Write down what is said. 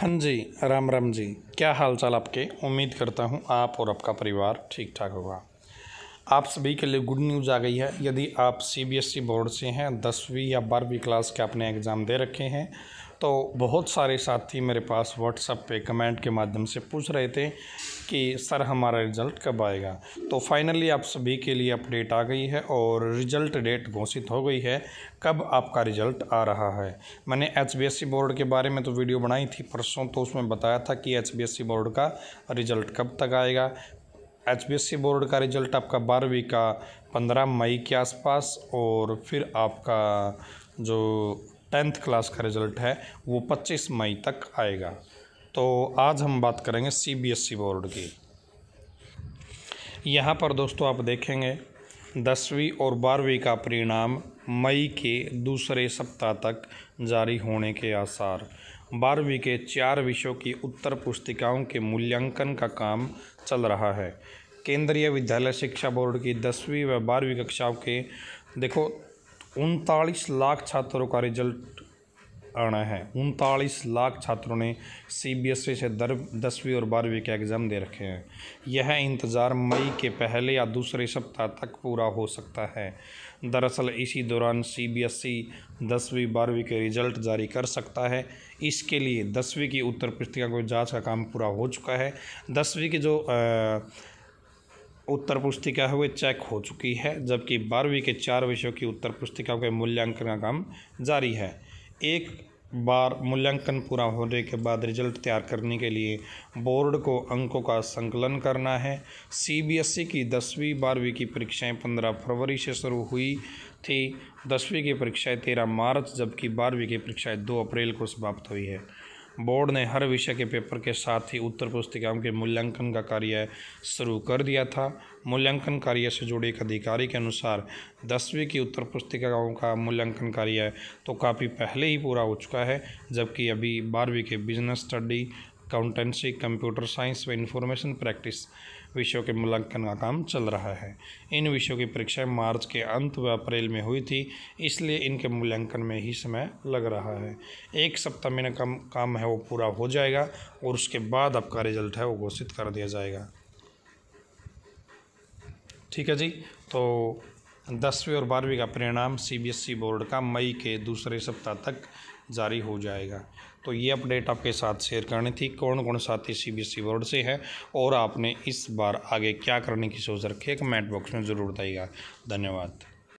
हाँ जी राम राम जी क्या हाल चाल आपके उम्मीद करता हूँ आप और आपका परिवार ठीक ठाक होगा आप सभी के लिए गुड न्यूज़ आ गई है यदि आप सीबीएसई बोर्ड e से हैं दसवीं या बारहवीं क्लास के आपने एग्ज़ाम दे रखे हैं तो बहुत सारे साथी मेरे पास व्हाट्सअप पे कमेंट के माध्यम से पूछ रहे थे कि सर हमारा रिज़ल्ट कब आएगा तो फाइनली आप सभी के लिए अपडेट आ गई है और रिज़ल्ट डेट घोषित हो गई है कब आपका रिज़ल्ट आ रहा है मैंने एच बोर्ड के बारे में तो वीडियो बनाई थी परसों तो उसमें बताया था कि एच बोर्ड का रिज़ल्ट कब तक आएगा एच बोर्ड का रिज़ल्ट आपका बारहवीं का पंद्रह मई के आसपास और फिर आपका जो टेंथ क्लास का रिज़ल्ट है वो 25 मई तक आएगा तो आज हम बात करेंगे सीबीएसई e बोर्ड की यहाँ पर दोस्तों आप देखेंगे दसवीं और बारहवीं का परिणाम मई के दूसरे सप्ताह तक जारी होने के आसार बारहवीं के चार विषयों की उत्तर पुस्तिकाओं के मूल्यांकन का काम चल रहा है केंद्रीय विद्यालय शिक्षा बोर्ड की दसवीं व बारहवीं कक्षाओं के देखो उनतालीस लाख छात्रों का रिजल्ट आना है उनतालीस लाख छात्रों ने सी बी एस ई से दर दसवीं और बारहवीं के एग्ज़ाम दे रखे हैं यह इंतज़ार मई के पहले या दूसरे सप्ताह तक पूरा हो सकता है दरअसल इसी दौरान सी बी एस ई दसवीं बारहवीं के रिजल्ट जारी कर सकता है इसके लिए दसवीं की उत्तर पुस्तिका को जांच का काम पूरा हो चुका है दसवीं की जो आ, उत्तर पुस्तिका है वे चेक हो चुकी है जबकि बारहवीं के चार विषयों की उत्तर पुस्तिकाओं के मूल्यांकन का काम जारी है एक बार मूल्यांकन पूरा होने के बाद रिजल्ट तैयार करने के लिए बोर्ड को अंकों का संकलन करना है सीबीएसई की दसवीं बारहवीं की परीक्षाएं पंद्रह फरवरी से शुरू हुई थी दसवीं की परीक्षाएं तेरह मार्च जबकि बारहवीं की परीक्षाएं दो अप्रैल को समाप्त हुई है बोर्ड ने हर विषय के पेपर के साथ ही उत्तर पुस्तिकाओं के मूल्यांकन का कार्य शुरू कर दिया था मूल्यांकन कार्य से जुड़े एक अधिकारी के अनुसार दसवीं की उत्तर पुस्तिकाओं का मूल्यांकन कार्य तो काफ़ी पहले ही पूरा हो चुका है जबकि अभी बारहवीं के business study accountancy computer science व इंफॉर्मेशन प्रैक्टिस विषयों के मूल्यांकन का काम चल रहा है इन विषयों की परीक्षाएं मार्च के अंत व अप्रैल में हुई थी इसलिए इनके मूल्यांकन में ही समय लग रहा है एक सप्ताह में कम काम है वो पूरा हो जाएगा और उसके बाद आपका रिजल्ट है वो घोषित कर दिया जाएगा ठीक है जी तो दसवीं और बारहवीं का परिणाम सीबीएसई e बोर्ड का मई के दूसरे सप्ताह तक जारी हो जाएगा तो ये अपडेट आपके साथ शेयर करनी थी कौन कौन साथी C B S E board से है और आपने इस बार आगे क्या करने की सोच रखी है कमेंट बॉक्स में ज़रूर बताइएगा धन्यवाद